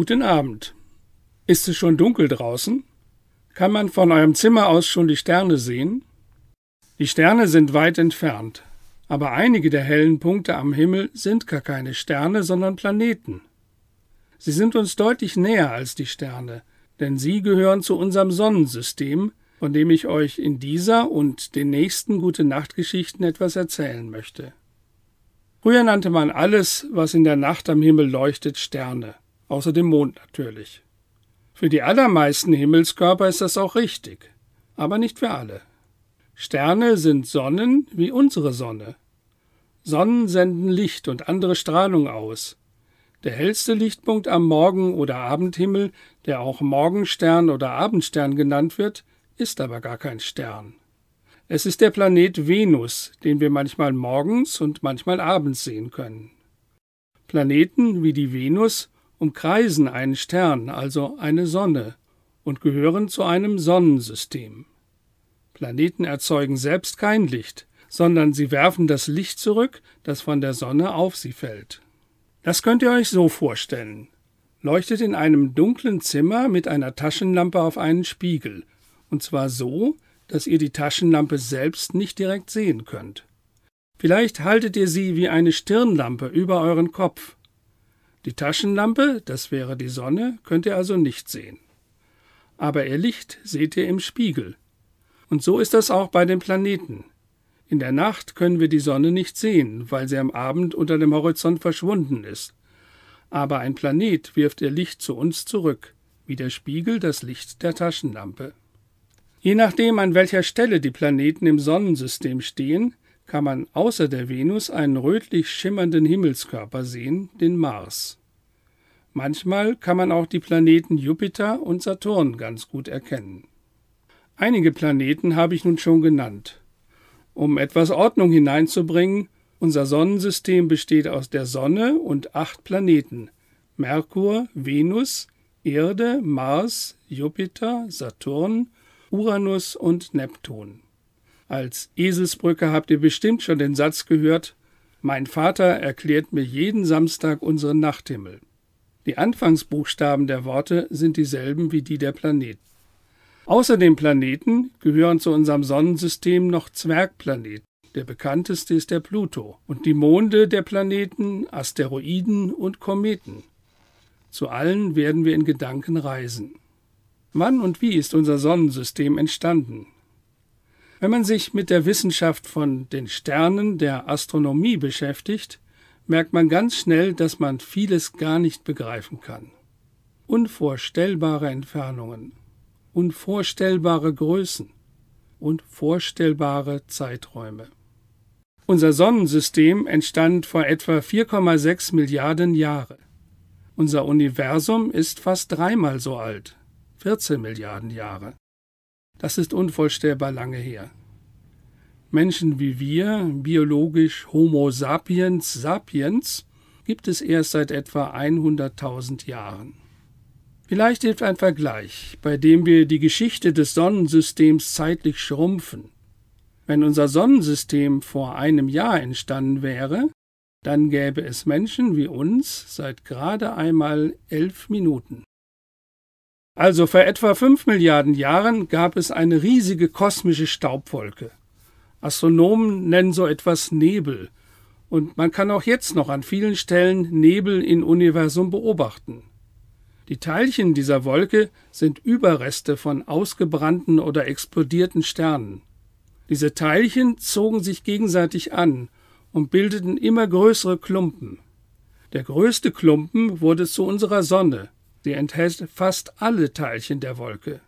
Guten Abend. Ist es schon dunkel draußen? Kann man von eurem Zimmer aus schon die Sterne sehen? Die Sterne sind weit entfernt, aber einige der hellen Punkte am Himmel sind gar keine Sterne, sondern Planeten. Sie sind uns deutlich näher als die Sterne, denn sie gehören zu unserem Sonnensystem, von dem ich euch in dieser und den nächsten Gute Nacht Geschichten etwas erzählen möchte. Früher nannte man alles, was in der Nacht am Himmel leuchtet, Sterne außer dem Mond natürlich. Für die allermeisten Himmelskörper ist das auch richtig, aber nicht für alle. Sterne sind Sonnen wie unsere Sonne. Sonnen senden Licht und andere Strahlung aus. Der hellste Lichtpunkt am Morgen- oder Abendhimmel, der auch Morgenstern oder Abendstern genannt wird, ist aber gar kein Stern. Es ist der Planet Venus, den wir manchmal morgens und manchmal abends sehen können. Planeten wie die Venus umkreisen einen Stern, also eine Sonne, und gehören zu einem Sonnensystem. Planeten erzeugen selbst kein Licht, sondern sie werfen das Licht zurück, das von der Sonne auf sie fällt. Das könnt ihr euch so vorstellen. Leuchtet in einem dunklen Zimmer mit einer Taschenlampe auf einen Spiegel, und zwar so, dass ihr die Taschenlampe selbst nicht direkt sehen könnt. Vielleicht haltet ihr sie wie eine Stirnlampe über euren Kopf die Taschenlampe, das wäre die Sonne, könnt ihr also nicht sehen. Aber ihr Licht seht ihr im Spiegel. Und so ist das auch bei den Planeten. In der Nacht können wir die Sonne nicht sehen, weil sie am Abend unter dem Horizont verschwunden ist. Aber ein Planet wirft ihr Licht zu uns zurück, wie der Spiegel das Licht der Taschenlampe. Je nachdem, an welcher Stelle die Planeten im Sonnensystem stehen, kann man außer der Venus einen rötlich schimmernden Himmelskörper sehen, den Mars. Manchmal kann man auch die Planeten Jupiter und Saturn ganz gut erkennen. Einige Planeten habe ich nun schon genannt. Um etwas Ordnung hineinzubringen, unser Sonnensystem besteht aus der Sonne und acht Planeten Merkur, Venus, Erde, Mars, Jupiter, Saturn, Uranus und Neptun. Als Eselsbrücke habt ihr bestimmt schon den Satz gehört, mein Vater erklärt mir jeden Samstag unseren Nachthimmel. Die Anfangsbuchstaben der Worte sind dieselben wie die der Planeten. Außer den Planeten gehören zu unserem Sonnensystem noch Zwergplaneten. Der bekannteste ist der Pluto und die Monde der Planeten, Asteroiden und Kometen. Zu allen werden wir in Gedanken reisen. Wann und wie ist unser Sonnensystem entstanden? Wenn man sich mit der Wissenschaft von den Sternen der Astronomie beschäftigt, merkt man ganz schnell, dass man vieles gar nicht begreifen kann. Unvorstellbare Entfernungen, unvorstellbare Größen, und vorstellbare Zeiträume. Unser Sonnensystem entstand vor etwa 4,6 Milliarden Jahren. Unser Universum ist fast dreimal so alt, 14 Milliarden Jahre. Das ist unvorstellbar lange her. Menschen wie wir, biologisch Homo sapiens sapiens, gibt es erst seit etwa 100.000 Jahren. Vielleicht hilft ein Vergleich, bei dem wir die Geschichte des Sonnensystems zeitlich schrumpfen. Wenn unser Sonnensystem vor einem Jahr entstanden wäre, dann gäbe es Menschen wie uns seit gerade einmal elf Minuten. Also vor etwa 5 Milliarden Jahren gab es eine riesige kosmische Staubwolke. Astronomen nennen so etwas Nebel. Und man kann auch jetzt noch an vielen Stellen Nebel im Universum beobachten. Die Teilchen dieser Wolke sind Überreste von ausgebrannten oder explodierten Sternen. Diese Teilchen zogen sich gegenseitig an und bildeten immer größere Klumpen. Der größte Klumpen wurde zu unserer Sonne, Sie enthält fast alle Teilchen der Wolke.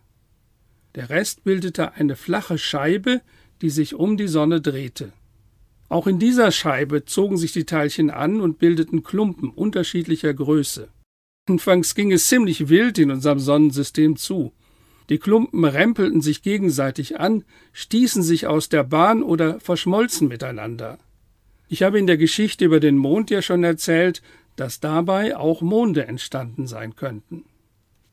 Der Rest bildete eine flache Scheibe, die sich um die Sonne drehte. Auch in dieser Scheibe zogen sich die Teilchen an und bildeten Klumpen unterschiedlicher Größe. Anfangs ging es ziemlich wild in unserem Sonnensystem zu. Die Klumpen rempelten sich gegenseitig an, stießen sich aus der Bahn oder verschmolzen miteinander. Ich habe in der Geschichte über den Mond ja schon erzählt, dass dabei auch Monde entstanden sein könnten.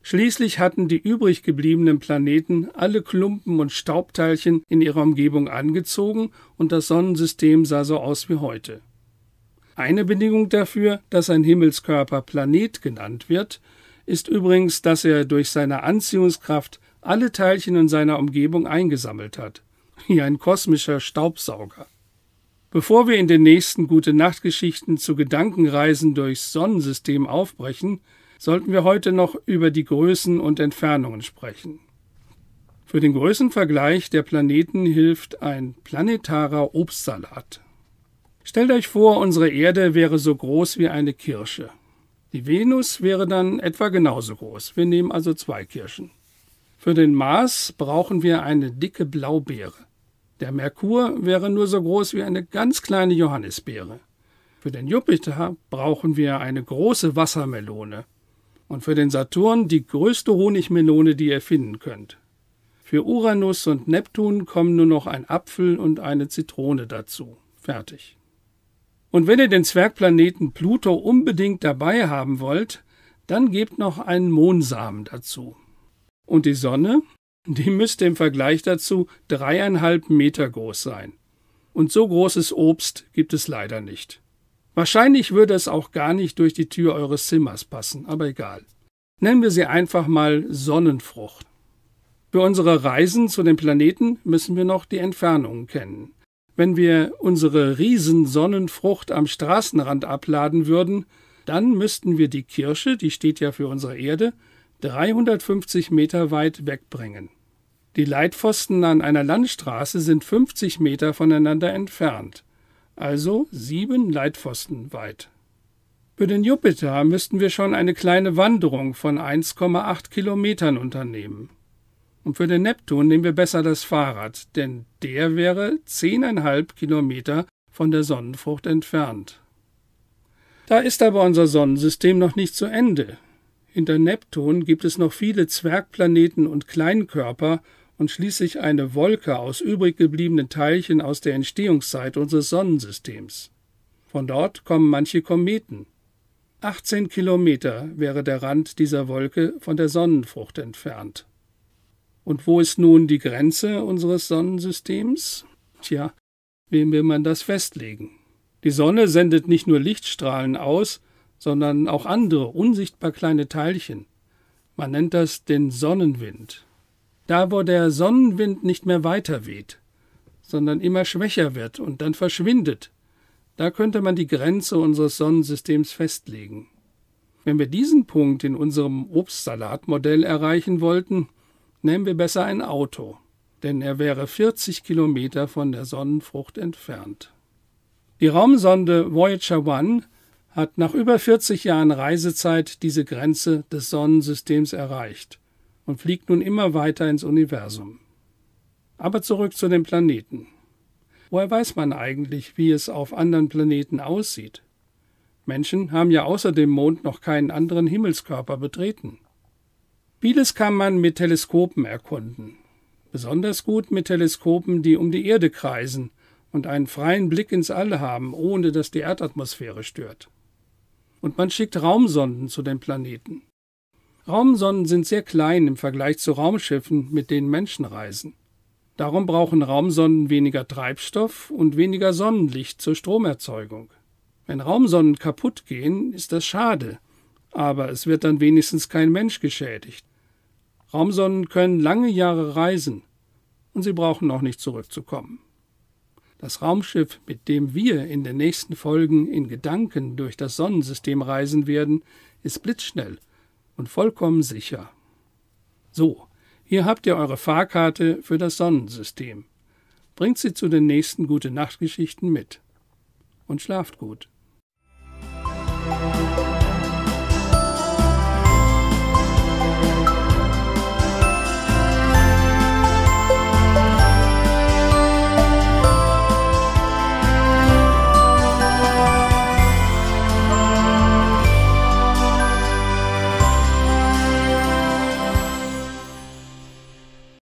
Schließlich hatten die übrig gebliebenen Planeten alle Klumpen und Staubteilchen in ihrer Umgebung angezogen und das Sonnensystem sah so aus wie heute. Eine Bedingung dafür, dass ein Himmelskörper Planet genannt wird, ist übrigens, dass er durch seine Anziehungskraft alle Teilchen in seiner Umgebung eingesammelt hat, wie ein kosmischer Staubsauger. Bevor wir in den nächsten Gute Nacht Geschichten zu Gedankenreisen durchs Sonnensystem aufbrechen, sollten wir heute noch über die Größen und Entfernungen sprechen. Für den Größenvergleich der Planeten hilft ein planetarer Obstsalat. Stellt euch vor, unsere Erde wäre so groß wie eine Kirsche. Die Venus wäre dann etwa genauso groß. Wir nehmen also zwei Kirschen. Für den Mars brauchen wir eine dicke Blaubeere. Der Merkur wäre nur so groß wie eine ganz kleine Johannisbeere. Für den Jupiter brauchen wir eine große Wassermelone und für den Saturn die größte Honigmelone, die ihr finden könnt. Für Uranus und Neptun kommen nur noch ein Apfel und eine Zitrone dazu. Fertig. Und wenn ihr den Zwergplaneten Pluto unbedingt dabei haben wollt, dann gebt noch einen Mohnsamen dazu. Und die Sonne die müsste im Vergleich dazu dreieinhalb Meter groß sein. Und so großes Obst gibt es leider nicht. Wahrscheinlich würde es auch gar nicht durch die Tür eures Zimmers passen, aber egal. Nennen wir sie einfach mal Sonnenfrucht. Für unsere Reisen zu den Planeten müssen wir noch die Entfernungen kennen. Wenn wir unsere Riesensonnenfrucht am Straßenrand abladen würden, dann müssten wir die Kirsche, die steht ja für unsere Erde, 350 Meter weit wegbringen. Die Leitpfosten an einer Landstraße sind 50 Meter voneinander entfernt, also sieben Leitpfosten weit. Für den Jupiter müssten wir schon eine kleine Wanderung von 1,8 Kilometern unternehmen. Und für den Neptun nehmen wir besser das Fahrrad, denn der wäre 10,5 Kilometer von der Sonnenfrucht entfernt. Da ist aber unser Sonnensystem noch nicht zu Ende. Hinter Neptun gibt es noch viele Zwergplaneten und Kleinkörper und schließlich eine Wolke aus übrig gebliebenen Teilchen aus der Entstehungszeit unseres Sonnensystems. Von dort kommen manche Kometen. 18 Kilometer wäre der Rand dieser Wolke von der Sonnenfrucht entfernt. Und wo ist nun die Grenze unseres Sonnensystems? Tja, wem will man das festlegen? Die Sonne sendet nicht nur Lichtstrahlen aus, sondern auch andere unsichtbar kleine Teilchen. Man nennt das den Sonnenwind. Da, wo der Sonnenwind nicht mehr weiter weht, sondern immer schwächer wird und dann verschwindet, da könnte man die Grenze unseres Sonnensystems festlegen. Wenn wir diesen Punkt in unserem Obstsalatmodell erreichen wollten, nehmen wir besser ein Auto, denn er wäre 40 Kilometer von der Sonnenfrucht entfernt. Die Raumsonde Voyager 1 hat nach über 40 Jahren Reisezeit diese Grenze des Sonnensystems erreicht und fliegt nun immer weiter ins Universum. Aber zurück zu den Planeten. Woher weiß man eigentlich, wie es auf anderen Planeten aussieht? Menschen haben ja außer dem Mond noch keinen anderen Himmelskörper betreten. Vieles kann man mit Teleskopen erkunden. Besonders gut mit Teleskopen, die um die Erde kreisen und einen freien Blick ins All haben, ohne dass die Erdatmosphäre stört und man schickt Raumsonden zu den Planeten. Raumsonden sind sehr klein im Vergleich zu Raumschiffen, mit denen Menschen reisen. Darum brauchen Raumsonden weniger Treibstoff und weniger Sonnenlicht zur Stromerzeugung. Wenn Raumsonden kaputt gehen, ist das schade, aber es wird dann wenigstens kein Mensch geschädigt. Raumsonden können lange Jahre reisen und sie brauchen auch nicht zurückzukommen. Das Raumschiff, mit dem wir in den nächsten Folgen in Gedanken durch das Sonnensystem reisen werden, ist blitzschnell und vollkommen sicher. So, hier habt ihr eure Fahrkarte für das Sonnensystem. Bringt sie zu den nächsten Gute Nachtgeschichten mit. Und schlaft gut.